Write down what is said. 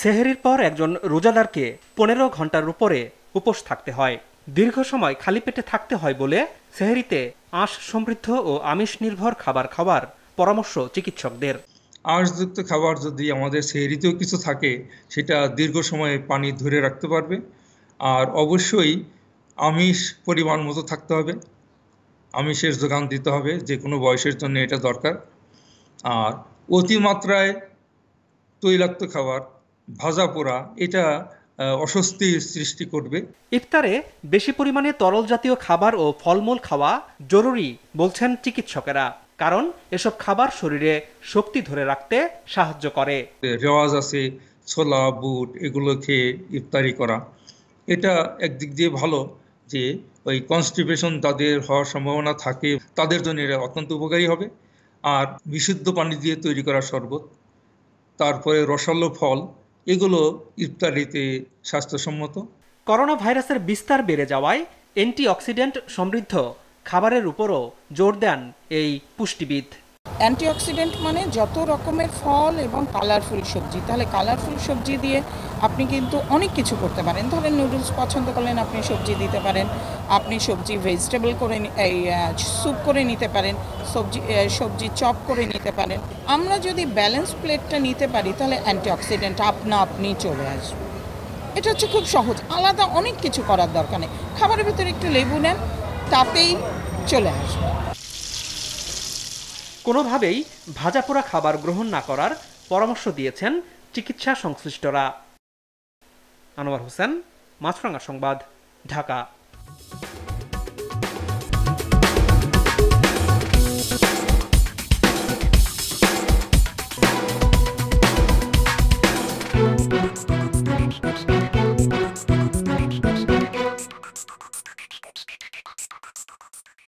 সেহেরির পর একজন রোজাদারকে পনেরো ঘন্টার উপরে উপোস থাকতে হয় দীর্ঘ সময় খালি পেটে থাকতে হয় বলে সেহেরিতে আঁশ সমৃদ্ধ ও আমিষ নির্ভর খাবার খাওয়ার পরামর্শ চিকিৎসকদের আঁশযুক্ত খাবার যদি আমাদের সেহেরিতেও কিছু থাকে সেটা দীর্ঘ সময় পানি ধরে রাখতে পারবে আর অবশ্যই আমিষ পরিমাণ মতো থাকতে হবে আমিষের যোগান দিতে হবে যে কোনো বয়সের জন্য এটা দরকার আর অতিমাত্রায় তৈলাক্ত খাবার ভাজা পোড়া এটা অস্বস্তি সৃষ্টি করবে ইফতারে বেশি পরিমাণে তরল জাতীয় খাবার ও ফলমূল খাওয়া জরুরি বলছেন চিকিৎসকেরা কারণ এসব খাবার শরীরে শক্তি ধরে রাখতে সাহায্য করে রেওয়াজ আছে ছোলা বুট এগুলো খেয়ে ইফতারি করা এটা একদিক দিয়ে ভালো যে ওই কনস্টিপেশন তাদের হওয়ার সম্ভাবনা থাকে তাদের জন্য এটা অত্যন্ত উপকারী হবে আর বিশুদ্ধ পানি দিয়ে তৈরি করা শরবত তারপরে রসালো ফল এগুলো ইফতারিতে স্বাস্থ্যসম্মত করোনা ভাইরাসের বিস্তার বেড়ে যাওয়ায় অ্যান্টিঅক্সিডেন্ট সমৃদ্ধ খাবারের উপরও জোর দেন এই পুষ্টিবিদ অ্যান্টিঅক্সিডেন্ট মানে যত রকমের ফল এবং কালারফুল সবজি তাহলে কালারফুল সবজি দিয়ে আপনি কিন্তু অনেক কিছু করতে পারেন ধরেন নুডলস পছন্দ করলেন আপনি সবজি দিতে পারেন আপনি সবজি ভেজিটেবল করে এই স্যুপ করে নিতে পারেন সবজি সবজি চপ করে নিতে পারেন আমরা যদি ব্যালেন্স প্লেটটা নিতে পারি তাহলে অ্যান্টিঅক্সিডেন্ট আপনা আপনি চলে আসবে এটা হচ্ছে খুব সহজ আলাদা অনেক কিছু করার দরকার নেই খাবারের ভিতরে একটু লেবু নেন তাতেই চলে আসবে কোনোভাবেই ভাজা পোড়া খাবার গ্রহণ না করার পরামর্শ দিয়েছেন চিকিৎসা সংশ্লিষ্টরা আনোয়ার হোসেন মাছরাঙ্গা সংবাদ ঢাকা